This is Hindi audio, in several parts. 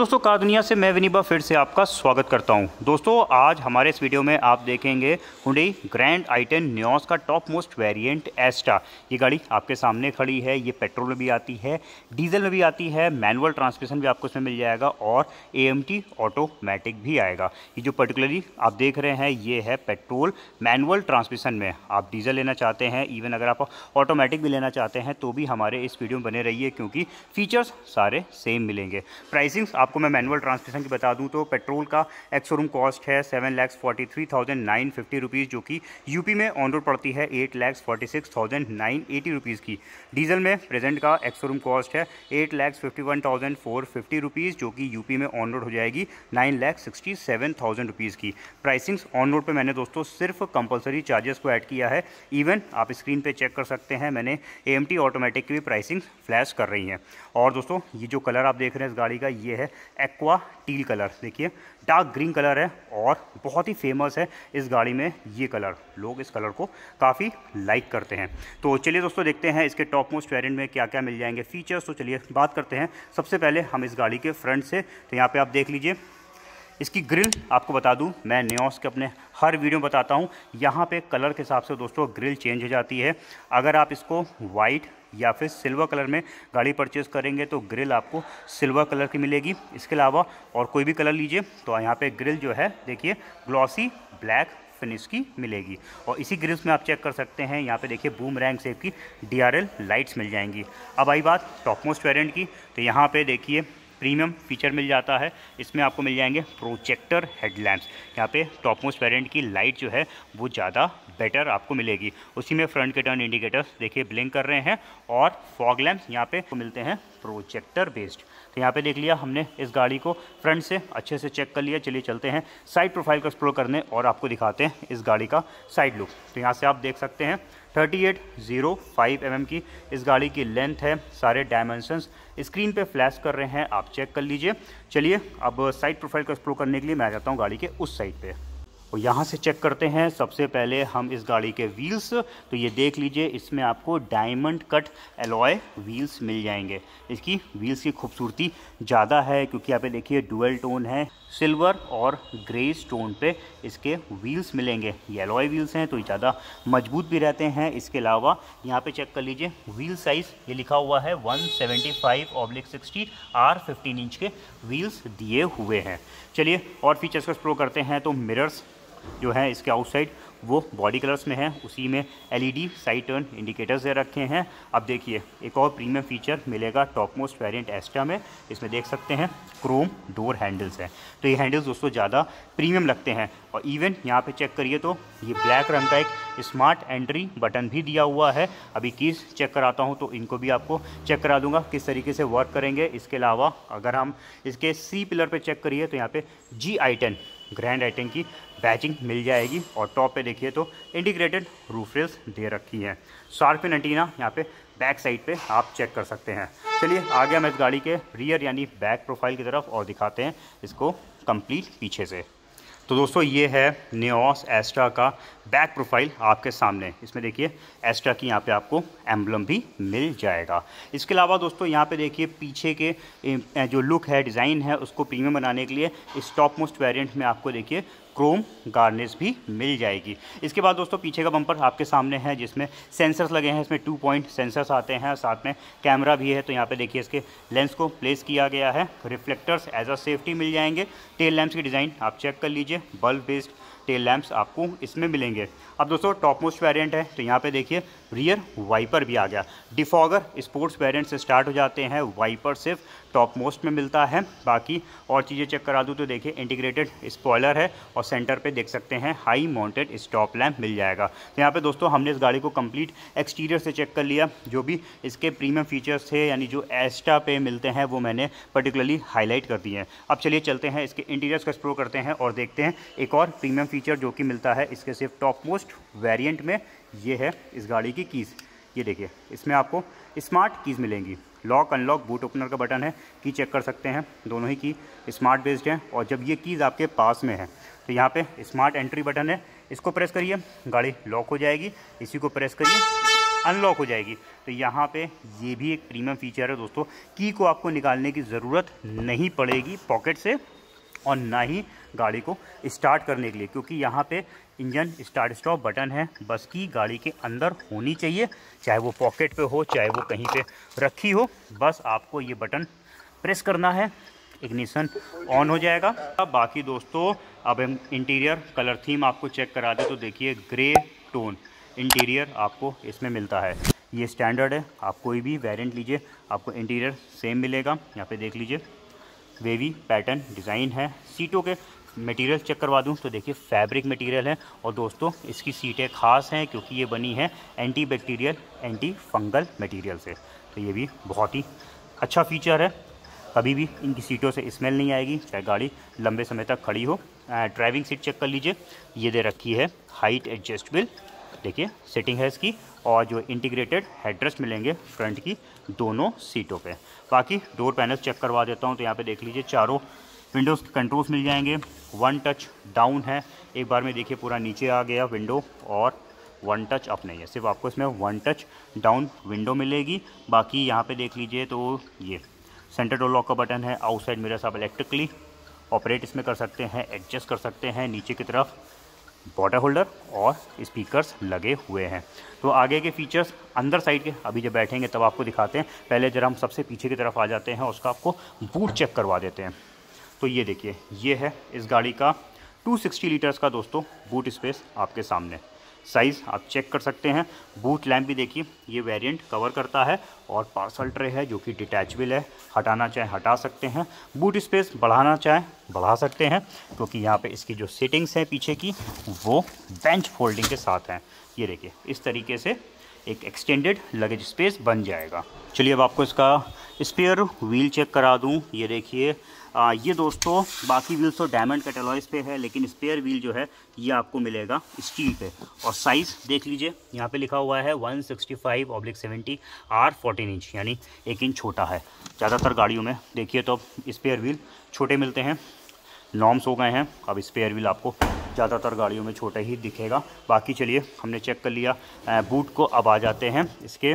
दोस्तों का दुनिया से मैं विनीबा फिर से आपका स्वागत करता हूं दोस्तों आज हमारे इस वीडियो में आप देखेंगे हुडी ग्रैंड आई टेन न्योस का टॉप मोस्ट वेरिएंट एस्टा ये गाड़ी आपके सामने खड़ी है ये पेट्रोल में भी आती है डीजल में भी आती है मैनुअल ट्रांसमिशन भी आपको इसमें मिल जाएगा और ए ऑटोमेटिक भी आएगा ये जो पर्टिकुलरली आप देख रहे हैं ये है पेट्रोल मैनुअल ट्रांसमिशन में आप डीजल लेना चाहते हैं इवन अगर आप ऑटोमेटिक भी लेना चाहते हैं तो भी हमारे इस वीडियो में बने रहिए क्योंकि फीचर्स सारे सेम मिलेंगे प्राइसिंग आप आपको मैं मैनुअल ट्रांसमिशन की बता दूं तो पेट्रोल का एक्स शोरूम कॉस्ट है seven lakhs forty three thousand nine fifty rupees जो कि यूपी में ऑन रोड पड़ती है eight lakhs forty six thousand nine eighty rupees की डीजल में प्रेजेंट का एक्स शोरूम कॉस्ट है eight lakhs fifty one thousand four fifty rupees जो कि यूपी में ऑन रोड हो जाएगी nine lakhs sixty seven thousand rupees की प्राइसिंग्स ऑन रोड पर मैंने दोस्तों सिर्फ कंपलसरी चार्जेस को ऐड किया है इवन आप स्क्रीन पर चेक कर सकते हैं मैंने ए ऑटोमेटिक की भी प्राइसिंग फ्लैश कर रही हैं और दोस्तों ये जो कलर आप देख रहे हैं इस गाड़ी का ये है एक्वा टील कलर देखिए डार्क ग्रीन कलर है और बहुत ही फेमस है इस गाड़ी में ये कलर लोग इस कलर को काफ़ी लाइक करते हैं तो चलिए दोस्तों देखते हैं इसके टॉप मोस्ट वेरियंट में क्या क्या मिल जाएंगे फीचर्स तो चलिए बात करते हैं सबसे पहले हम इस गाड़ी के फ्रंट से तो यहाँ पर आप देख लीजिए इसकी ग्रिल आपको बता दूं मैं न्योस के अपने हर वीडियो बताता हूं यहाँ पे कलर के हिसाब से दोस्तों ग्रिल चेंज हो जाती है अगर आप इसको वाइट या फिर सिल्वर कलर में गाड़ी परचेस करेंगे तो ग्रिल आपको सिल्वर कलर की मिलेगी इसके अलावा और कोई भी कलर लीजिए तो यहाँ पे ग्रिल जो है देखिए ग्लॉसी ब्लैक फिनिश की मिलेगी और इसी ग्रिल्स में आप चेक कर सकते हैं यहाँ पे देखिए बूम रैंक सेफ की डी लाइट्स मिल जाएंगी अब आई बात टॉप मोस्ट वेरियंट की तो यहाँ पर देखिए प्रीमियम फीचर मिल जाता है इसमें आपको मिल जाएंगे प्रोजेक्टर हेडलैम्प्स यहाँ पे टॉप मोस्ट वेरियंट की लाइट जो है वो ज़्यादा बेटर आपको मिलेगी उसी में फ्रंट के टर्न इंडिकेटर्स देखिए ब्लिंक कर रहे हैं और फॉग लैम्प यहाँ पे मिलते हैं प्रोजेक्टर बेस्ड तो यहाँ पे देख लिया हमने इस गाड़ी को फ्रंट से अच्छे से चेक कर लिया चलिए चलते हैं साइड प्रोफाइल को एक्सप्लोर करने और आपको दिखाते हैं इस गाड़ी का साइड लुक तो यहाँ से आप देख सकते हैं 38.05 mm की इस गाड़ी की लेंथ है सारे डायमेंशंस स्क्रीन पे फ्लैश कर रहे हैं आप चेक कर लीजिए चलिए अब साइड प्रोफाइल को एक्सप्लोर करने के लिए मैं आ जाता हूँ गाड़ी के उस साइड पे और तो यहाँ से चेक करते हैं सबसे पहले हम इस गाड़ी के व्हील्स तो ये देख लीजिए इसमें आपको डायमंड कट एलॉय व्हील्स मिल जाएंगे इसकी व्हील्स की खूबसूरती ज़्यादा है क्योंकि यहाँ पे देखिए डुअल टोन है सिल्वर और ग्रे स्टोन पे इसके व्हील्स मिलेंगे ये एलॉय व्हील्स हैं तो ये ज़्यादा मजबूत भी रहते हैं इसके अलावा यहाँ पर चेक कर लीजिए व्हील साइज़ ये लिखा हुआ है one seventy five sixty R fifteen inch के व्हील्स दिए हुए हैं चलिए और फीचर्स को एक्सप्लोर करते हैं तो मिरर्स जो है इसके आउटसाइड वो बॉडी कलर्स में है उसी में एलईडी साइड टर्न इंडिकेटर्स दे रखे हैं अब देखिए एक और प्रीमियम फीचर मिलेगा टॉप मोस्ट वेरियंट एस्टा में इसमें देख सकते हैं क्रोम डोर हैंडल्स हैं तो ये हैंडल्स दोस्तों ज़्यादा प्रीमियम लगते हैं और इवन यहाँ पे चेक करिए तो ये ब्लैक रंग का एक स्मार्ट एंट्री बटन भी दिया हुआ है अभी कीज चेक कराता हूँ तो इनको भी आपको चेक करा दूंगा किस तरीके से वर्क करेंगे इसके अलावा अगर हम इसके सी पिलर पर चेक करिए तो यहाँ पर जी आई ग्रैंड आइटन की पैचिंग मिल जाएगी और टॉप पे देखिए तो इंटीग्रेटेड रूफ रेल्स दे रखी हैं शार्पिन एंटीना यहाँ पे बैक साइड पे आप चेक कर सकते हैं चलिए आगे हम इस गाड़ी के रियर यानी बैक प्रोफाइल की तरफ और दिखाते हैं इसको कंप्लीट पीछे से तो दोस्तों ये है न्योस एस्ट्रा का बैक प्रोफाइल आपके सामने इसमें देखिए एस्ट्रा की यहाँ पे आपको एम्बलम भी मिल जाएगा इसके अलावा दोस्तों यहाँ पे देखिए पीछे के जो लुक है डिज़ाइन है उसको प्रीमियम बनाने के लिए इस टॉप मोस्ट वेरियंट में आपको देखिए क्रोम गार्निश भी मिल जाएगी इसके बाद दोस्तों पीछे का बम्पर आपके सामने है जिसमें सेंसर्स लगे हैं इसमें टू पॉइंट सेंसर्स आते हैं साथ में कैमरा भी है तो यहाँ पे देखिए इसके लेंस को प्लेस किया गया है रिफ्लेक्टर्स एज अ सेफ्टी मिल जाएंगे टेल लैम्प्स की डिज़ाइन आप चेक कर लीजिए बल्ब बेस्ड टेल लैम्प्स आपको इसमें मिलेंगे अब दोस्तों टॉप मोस्ट वेरियंट है तो यहाँ पे देखिए रियर वाइपर भी आ गया डिफॉगर स्पोर्ट्स वेरियंट से स्टार्ट हो जाते हैं वाइपर सिर्फ टॉप मोस्ट में मिलता है बाकी और चीज़ें चेक करा दूँ तो देखिए इंटीग्रेटेड स्पॉयलर है और सेंटर पे देख सकते हैं हाई माउंटेड स्टॉप लैम्प मिल जाएगा तो यहाँ पे दोस्तों हमने इस गाड़ी को कंप्लीट एक्सटीरियर से चेक कर लिया जो भी इसके प्रीमियम फीचर्स थे यानी जो एस्टा पे मिलते हैं वो मैंने पर्टिकुलरली हाईलाइट कर दिए हैं अब चलिए चलते हैं इसके इंटीरियर्स का एक्सप्लोर करते हैं और देखते हैं एक और प्रीमियम फीचर जो कि मिलता है इसके सिर्फ टॉप मोस्ट लेटेस्ट वेरिएंट में ये है इस गाड़ी की कीज़ ये देखिए इसमें आपको स्मार्ट कीज़ मिलेंगी लॉक अनलॉक बूट ओपनर का बटन है की चेक कर सकते हैं दोनों ही की स्मार्ट बेस्ड हैं और जब ये कीज़ आपके पास में है तो यहाँ पे स्मार्ट एंट्री बटन है इसको प्रेस करिए गाड़ी लॉक हो जाएगी इसी को प्रेस करिए अनलॉक हो जाएगी तो यहाँ पे ये भी एक प्रीमियम फीचर है दोस्तों की को आपको निकालने की ज़रूरत नहीं पड़ेगी पॉकेट से और ना ही गाड़ी को स्टार्ट करने के लिए क्योंकि यहाँ पे इंजन स्टार्ट स्टॉप बटन है बस की गाड़ी के अंदर होनी चाहिए चाहे वो पॉकेट पे हो चाहे वो कहीं पे रखी हो बस आपको ये बटन प्रेस करना है इग्निशन ऑन हो जाएगा अब बाकी दोस्तों अब हम इंटीरियर कलर थीम आपको चेक करा दें तो देखिए ग्रे टोन इंटीरियर आपको इसमें मिलता है ये स्टैंडर्ड है आप कोई भी वेरिएंट लीजिए आपको इंटीरियर सेम मिलेगा यहाँ पे देख लीजिए वेवी पैटर्न डिज़ाइन है सीटों के मटेरियल चेक करवा दूँ तो देखिए फैब्रिक मटेरियल है और दोस्तों इसकी सीटें खास हैं क्योंकि ये बनी है anti bacterial anti fungal material से तो ये भी बहुत ही अच्छा फीचर है कभी भी इनकी सीटों से स्मेल नहीं आएगी चाहे गाड़ी लंबे समय तक खड़ी हो ड्राइविंग सीट चेक कर लीजिए ये दे रखी है हाइट एडजस्टबल देखिए सेटिंग है इसकी और जो इंटीग्रेटेड हेड्रेस मिलेंगे फ्रंट की दोनों सीटों पे बाकी डोर पैनल चेक करवा देता हूँ तो यहाँ पे देख लीजिए चारों विंडोज़ के कंट्रोल्स मिल जाएंगे वन टच डाउन है एक बार में देखिए पूरा नीचे आ गया विंडो और वन टच अप नहीं है सिर्फ आपको इसमें वन टच डाउन विंडो मिलेगी बाकी यहाँ पे देख लीजिए तो ये सेंटर डोर लॉक का बटन है आउटसाइड मेरा आप इलेक्ट्रिकली ऑपरेट इसमें कर सकते हैं एडजस्ट कर सकते हैं नीचे की तरफ बॉटर होल्डर और स्पीकर्स लगे हुए हैं तो आगे के फीचर्स अंदर साइड के अभी जब बैठेंगे तब आपको दिखाते हैं पहले जरा हम सबसे पीछे की तरफ आ जाते हैं उसका आपको बूट चेक करवा देते हैं तो ये देखिए ये है इस गाड़ी का 260 लीटर्स का दोस्तों बूट स्पेस आपके सामने साइज़ आप चेक कर सकते हैं बूट लैम्प भी देखिए ये वेरिएंट कवर करता है और पार्सल ट्रे है जो कि डिटैचबल है हटाना चाहें हटा सकते हैं बूट स्पेस बढ़ाना चाहें बढ़ा सकते हैं क्योंकि यहाँ पे इसकी जो सेटिंग्स हैं पीछे की वो बेंच फोल्डिंग के साथ हैं ये देखिए इस तरीके से एक एक्सटेंडेड लगेज स्पेस बन जाएगा चलिए अब आपको इसका स्पेयर व्हील चेक करा दूँ ये देखिए ये दोस्तों बाकी व्हील्स तो डायमंड कैटेलॉइज पे है लेकिन स्पेयर व्हील जो है ये आपको मिलेगा स्टील पे और साइज़ देख लीजिए यहाँ पे लिखा हुआ है 165 sixty five oblique seventy R fourteen inch यानी एक इंच छोटा है ज़्यादातर गाड़ियों में देखिए तो स्पेयर व्हील छोटे मिलते हैं नॉर्म्स हो गए हैं अब स्पेयर व्हील आपको ज़्यादातर गाड़ियों में छोटा ही दिखेगा बाकी चलिए हमने चेक कर लिया बूट को अब आ जाते हैं इसके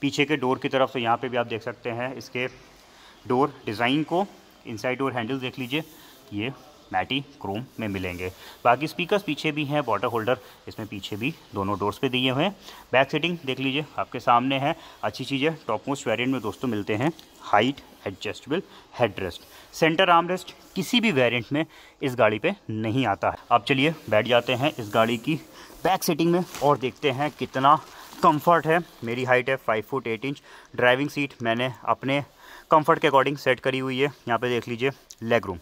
पीछे के डोर की तरफ तो यहाँ पे भी आप देख सकते हैं इसके डोर डिज़ाइन को इनसाइड डोर हैंडल देख लीजिए ये मैटी क्रोम में मिलेंगे बाकी स्पीकर्स पीछे भी हैं वाटर होल्डर इसमें पीछे भी दोनों डोर्स पे दिए हुए हैं बैक सीटिंग देख लीजिए आपके सामने है अच्छी चीज़ें टॉप मोस्ट वेरियंट में दोस्तों मिलते हैं height adjustable head rest centre arm rest किसी भी वेरिएंट में इस गाड़ी पे नहीं आता है आप चलिए बैठ जाते हैं इस गाड़ी की बैक सीटिंग में और देखते हैं कितना कंफर्ट है मेरी हाइट है five foot eight inch driving seat मैंने अपने कंफर्ट के अकॉर्डिंग सेट करी हुई है यहाँ पे देख लीजिए लेग रूम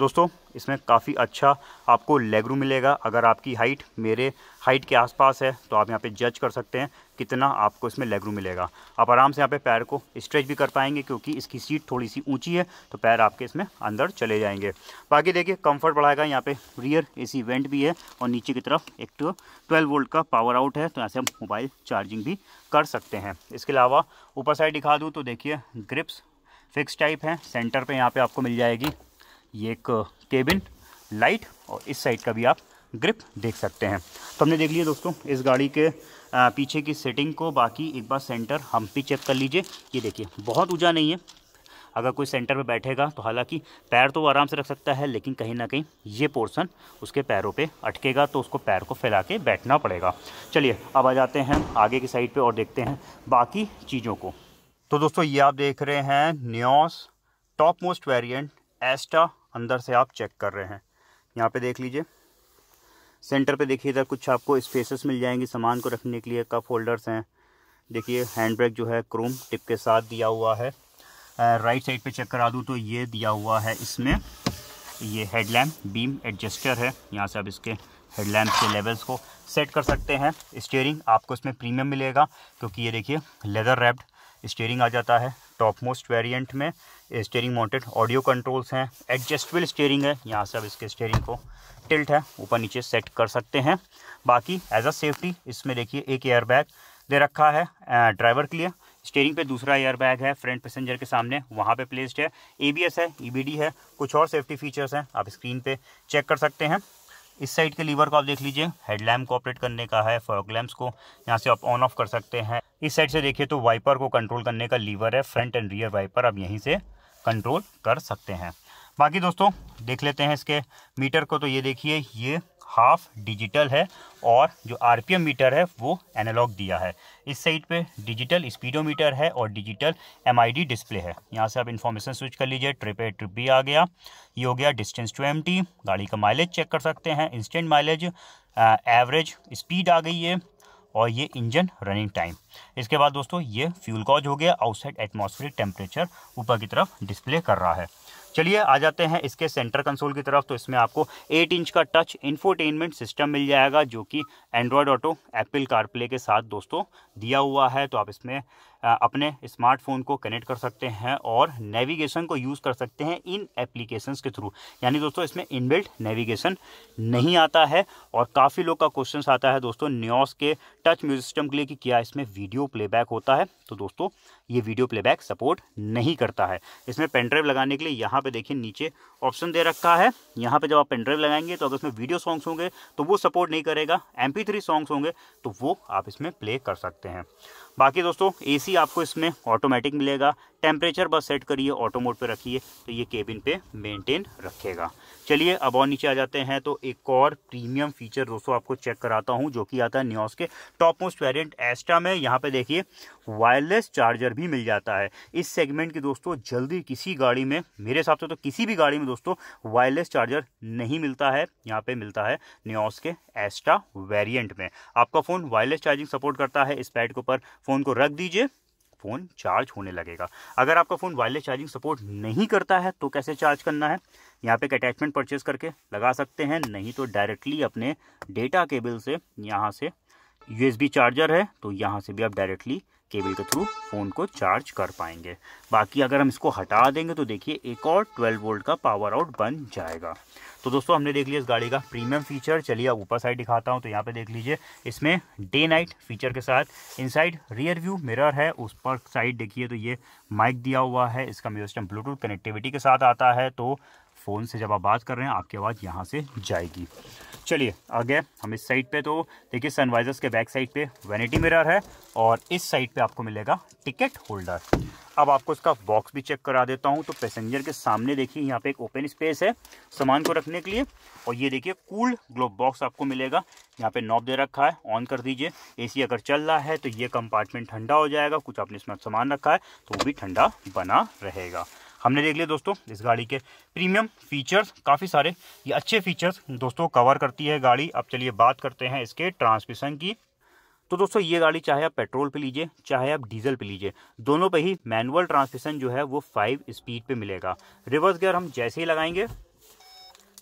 दोस्तों इसमें काफ़ी अच्छा आपको लेग रूम मिलेगा अगर आपकी हाइट मेरे हाइट के आसपास है तो आप यहाँ पे जज कर सकते हैं कितना आपको इसमें लेग रूम मिलेगा आप आराम से यहाँ पे पैर को स्ट्रेच भी कर पाएंगे क्योंकि इसकी सीट थोड़ी सी ऊंची है तो पैर आपके इसमें अंदर चले जाएंगे बाकी देखिए कम्फर्ट बढ़ाएगा यहाँ पर रियर ए वेंट भी है और नीचे की तरफ एक तो ट्वेल्व वोल्ट का पावर आउट है तो यहाँ से हम मोबाइल चार्जिंग भी कर सकते हैं इसके अलावा ऊपर साइड दिखा दूँ तो देखिए ग्रिप्स फिक्स टाइप है सेंटर पर यहाँ पर आपको मिल जाएगी ये एक केबिन लाइट और इस साइड का भी आप ग्रिप देख सकते हैं तो हमने देख लिया दोस्तों इस गाड़ी के पीछे की सेटिंग को बाकी एक बार सेंटर हम भी चेक कर लीजिए ये देखिए बहुत ऊँचा नहीं है अगर कोई सेंटर पर बैठेगा तो हालांकि पैर तो वो आराम से रख सकता है लेकिन कहीं ना कहीं ये पोर्शन उसके पैरों पे अटकेगा तो उसको पैर को फैला के बैठना पड़ेगा चलिए अब आ जाते हैं आगे की साइड पे और देखते हैं बाकी चीज़ों को तो दोस्तों ये आप देख रहे हैं Nios top most variant Asta अंदर से आप चेक कर रहे हैं यहाँ पे देख लीजिए सेंटर पे देखिए इधर कुछ आपको स्पेसेस मिल जाएंगी सामान को रखने के लिए कप होल्डर्स हैं देखिए हैंड ब्रेक जो है क्रोम टिप के साथ दिया हुआ है राइट साइड पे चेक करा दूँ तो ये दिया हुआ है इसमें ये हेडलैम्प बीम एडजस्टर है यहाँ से आप इसके हेडलैम्प के लेवल्स को सेट कर सकते हैं स्टेयरिंग आपको इसमें प्रीमियम मिलेगा क्योंकि ये देखिए लेदर रैप्ड स्टेयरिंग आ जाता है टॉप मोस्ट वेरिएंट में स्टेयरिंग माउंटेड ऑडियो कंट्रोल्स हैं एडजस्टेबल स्टेयरिंग है यहाँ से आप इसके स्टेयरिंग को टिल्ट है ऊपर नीचे सेट कर सकते हैं बाकी एज अ सेफ्टी इसमें देखिए एक एयर बैग दे रखा है ड्राइवर के लिए स्टेयरिंग पे दूसरा एयर बैग है फ्रंट पैसेंजर के सामने वहाँ पे प्लेस्ड है एबीएस है ईबीडी e है कुछ और सेफ्टी फीचर्स हैं आप स्क्रीन पे चेक कर सकते हैं इस साइड के लीवर को आप देख लीजिए हेडलैम्प को ऑपरेट करने का है फॉग लैम्प्स को यहाँ से आप ऑन ऑफ कर सकते हैं इस साइड से देखिए तो वाइपर को कंट्रोल करने का लीवर है फ्रंट एंड रियर वाइपर आप यहीं से कंट्रोल कर सकते हैं बाकी दोस्तों देख लेते हैं इसके मीटर को तो ये देखिए ये हाफ डिजिटल है और जो आरपीएम मीटर है वो एनालॉग दिया है इस साइड पे डिजिटल स्पीडोमीटर है और डिजिटल एमआईडी डिस्प्ले है यहाँ से आप इन्फॉर्मेशन स्विच कर लीजिए ट्रिप ए ट्रिप बी आ गया ये हो गया डिस्टेंस टू एमटी गाड़ी का माइलेज चेक कर सकते हैं इंस्टेंट माइलेज एवरेज स्पीड आ गई है और ये इंजन रनिंग टाइम इसके बाद दोस्तों ये फ्यूल कॉज हो गया आउटसाइड एटमॉस्फेरिक टेम्परेचर ऊपर की तरफ डिस्प्ले कर रहा है चलिए आ जाते हैं इसके सेंटर कंसोल की तरफ तो इसमें आपको 8 इंच का टच इन्फोटेनमेंट सिस्टम मिल जाएगा जो कि एंड्रॉयड ऑटो एप्पल कारप्ले के साथ दोस्तों दिया हुआ है तो आप इसमें अपने स्मार्टफोन को कनेक्ट कर सकते हैं और नेविगेशन को यूज़ कर सकते हैं इन एप्लीकेशन के थ्रू यानी दोस्तों इसमें इनबिल्ट नेविगेशन नहीं आता है और काफ़ी लोग का क्वेश्चन आता है दोस्तों न्योस के टच म्यूजिक सिस्टम के लिए कि क्या इसमें वीडियो प्लेबैक होता है तो दोस्तों ये वीडियो प्लेबैक सपोर्ट नहीं करता है इसमें पेनड्राइव लगाने के लिए यहाँ पर देखिए नीचे ऑप्शन दे रखा है यहाँ पर जब आप पेनड्राइव लगाएंगे तो अगर इसमें वीडियो सॉन्ग्स होंगे तो वो सपोर्ट नहीं करेगा एम सॉन्ग्स होंगे तो वो आप इसमें प्ले कर सकते हैं बाकी दोस्तों एसी आपको इसमें ऑटोमेटिक मिलेगा टेम्परेचर बस सेट करिए ऑटो मोड पे रखिए तो ये केबिन पे मेंटेन रखेगा चलिए अब और नीचे आ जाते हैं तो एक और प्रीमियम फीचर दोस्तों आपको चेक कराता हूँ जो कि आता है न्योस के टॉप मोस्ट वेरियंट एस्टा में यहाँ पे देखिए वायरलेस चार्जर भी मिल जाता है इस सेगमेंट की दोस्तों जल्दी किसी गाड़ी में मेरे हिसाब से तो किसी भी गाड़ी में दोस्तों वायरलेस चार्जर नहीं मिलता है यहाँ पर मिलता है न्योस के एस्टा वेरियंट में आपका फ़ोन वायरलेस चार्जिंग सपोर्ट करता है इस पैड के ऊपर फ़ोन को रख दीजिए फ़ोन चार्ज होने लगेगा अगर आपका फ़ोन वायरलेस चार्जिंग सपोर्ट नहीं करता है तो कैसे चार्ज करना है यहाँ पे एक अटैचमेंट परचेज करके लगा सकते हैं नहीं तो डायरेक्टली अपने डेटा केबल से यहाँ से यूएसबी चार्जर है तो यहाँ से भी आप डायरेक्टली केबल के थ्रू फ़ोन को चार्ज कर पाएंगे बाकी अगर हम इसको हटा देंगे तो देखिए एक और 12 वोल्ट का पावर आउट बन जाएगा तो दोस्तों हमने देख लिया इस गाड़ी का प्रीमियम फीचर चलिए ऊपर साइड दिखाता हूँ तो यहाँ पे देख लीजिए इसमें डे नाइट फीचर के साथ इनसाइड रियर व्यू मिरर है उस पर साइड देखिए तो ये माइक दिया हुआ है इसका म्यूजिक सिस्टम ब्लूटूथ कनेक्टिविटी के साथ आता है तो फ़ोन से जब आप बात कर रहे हैं आपकी आवाज़ यहाँ से जाएगी चलिए आगे हम इस साइड पे तो देखिए सनवाइजर्स के बैक साइड पे वैनिटी मिरर है और इस साइड पे आपको मिलेगा टिकट होल्डर अब आपको इसका बॉक्स भी चेक करा देता हूँ तो पैसेंजर के सामने देखिए यहाँ पे एक ओपन स्पेस है सामान को रखने के लिए और ये देखिए कूल्ड ग्लोब बॉक्स आपको मिलेगा यहाँ पे नॉब दे रखा है ऑन कर दीजिए एसी अगर चल रहा है तो ये कंपार्टमेंट ठंडा हो जाएगा कुछ आपने इसमें सामान रखा है तो वो भी ठंडा बना रहेगा हमने देख लिया दोस्तों इस गाड़ी के प्रीमियम फीचर्स काफ़ी सारे ये अच्छे फीचर्स दोस्तों कवर करती है गाड़ी अब चलिए बात करते हैं इसके ट्रांसमिशन की तो दोस्तों ये गाड़ी चाहे आप पेट्रोल पे लीजिए चाहे आप डीजल पे लीजिए दोनों पे ही मैनुअल ट्रांसमिशन जो है वो फाइव स्पीड पे मिलेगा रिवर्स गियर हम जैसे ही लगाएंगे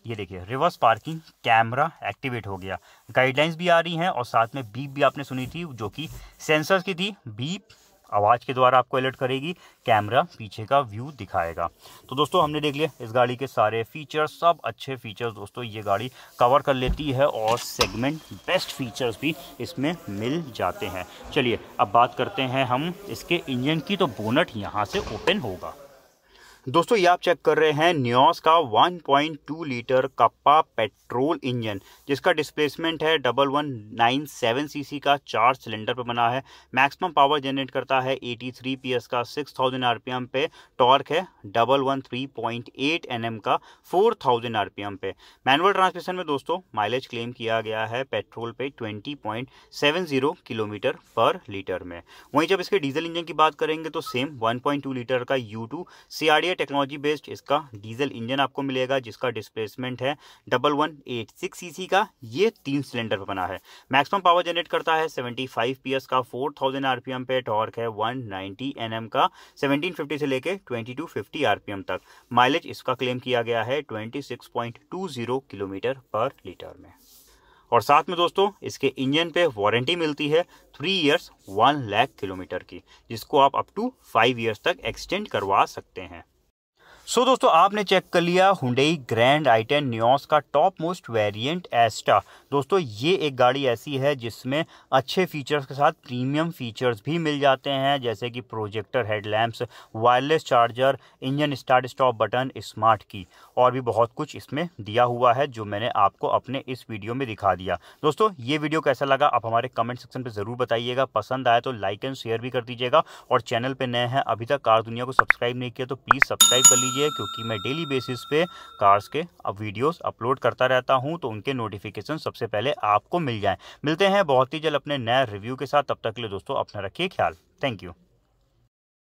ये देखिए रिवर्स पार्किंग कैमरा एक्टिवेट हो गया गाइडलाइंस भी आ रही हैं और साथ में बीप भी आपने सुनी थी जो कि सेंसर्स की थी बीप आवाज़ के द्वारा आपको अलर्ट करेगी कैमरा पीछे का व्यू दिखाएगा तो दोस्तों हमने देख लिया इस गाड़ी के सारे फीचर्स सब अच्छे फीचर्स दोस्तों ये गाड़ी कवर कर लेती है और सेगमेंट बेस्ट फीचर्स भी इसमें मिल जाते हैं चलिए अब बात करते हैं हम इसके इंजन की तो बोनट यहाँ से ओपन होगा दोस्तों ये आप चेक कर रहे हैं न्योस का 1.2 लीटर कप्पा पेट्रोल इंजन जिसका डिस्प्लेसमेंट है double one nine seven C का चार सिलेंडर पर बना है मैक्सिमम पावर जनरेट करता है 83 एस का six thousand R P M पे टॉर्क है double one three point eight N M का four thousand R P M पे मैनुअल ट्रांसमिशन में दोस्तों माइलेज क्लेम किया गया है पेट्रोल पे जीरो किलोमीटर पर लीटर में वहीं जब इसके डीजल इंजन की बात करेंगे तो सेम टू लीटर का यू टू टेक्नोलॉजी बेस्ड इसका डीजल इंजन आपको मिलेगा जिसका डिस्प्लेसमेंट है double one eight six C का ये तीन सिलेंडर पर बना है मैक्सिमम पावर जनरेट करता है सेवेंटी फाइव पी एस का फोर थाउजेंड आरपीएम पे टॉर्क है वन नाइनटी एन एम का सेवनटीन फिफ्टी से लेके ट्वेंटी टू फिफ्टी आरपीएम तक माइलेज इसका क्लेम किया गया है twenty six point two zero kilometre पर लीटर में और साथ में दोस्तों इसके इंजन पे वारंटी मिलती है three years one lakh kilometre की जिसको आप अप टू फाइव इयर्स तक एक्सटेंड करवा सकते हैं सो दोस्तों आपने चेक कर लिया हुडई ग्रैंड आई टेन न्योस का टॉप मोस्ट वेरियंट एस्टा दोस्तों ये एक गाड़ी ऐसी है जिसमें अच्छे फीचर्स के साथ प्रीमियम फीचर्स भी मिल जाते हैं जैसे कि projector headlamps wireless charger engine start stop button smart key और भी बहुत कुछ इसमें दिया हुआ है जो मैंने आपको अपने इस वीडियो में दिखा दिया दोस्तों ये वीडियो कैसा लगा आप हमारे कमेंट सेक्शन पर ज़रूर बताइएगा पसंद आया तो लाइक एंड शेयर भी कर दीजिएगा और चैनल पर नए हैं अभी तक कार दुनिया को सब्सक्राइब नहीं किया तो प्लीज़ सब्सक्राइब कर लीजिए क्योंकि मैं डेली बेसिस पे कार्स के अब वीडियोस अपलोड करता रहता हूँ तो उनके नोटिफिकेशन सब सबसे पहले आपको मिल जाए मिलते हैं बहुत ही जल्द अपने नए रिव्यू के साथ तब तक के लिए दोस्तों अपना रखिए ख्याल थैंक यू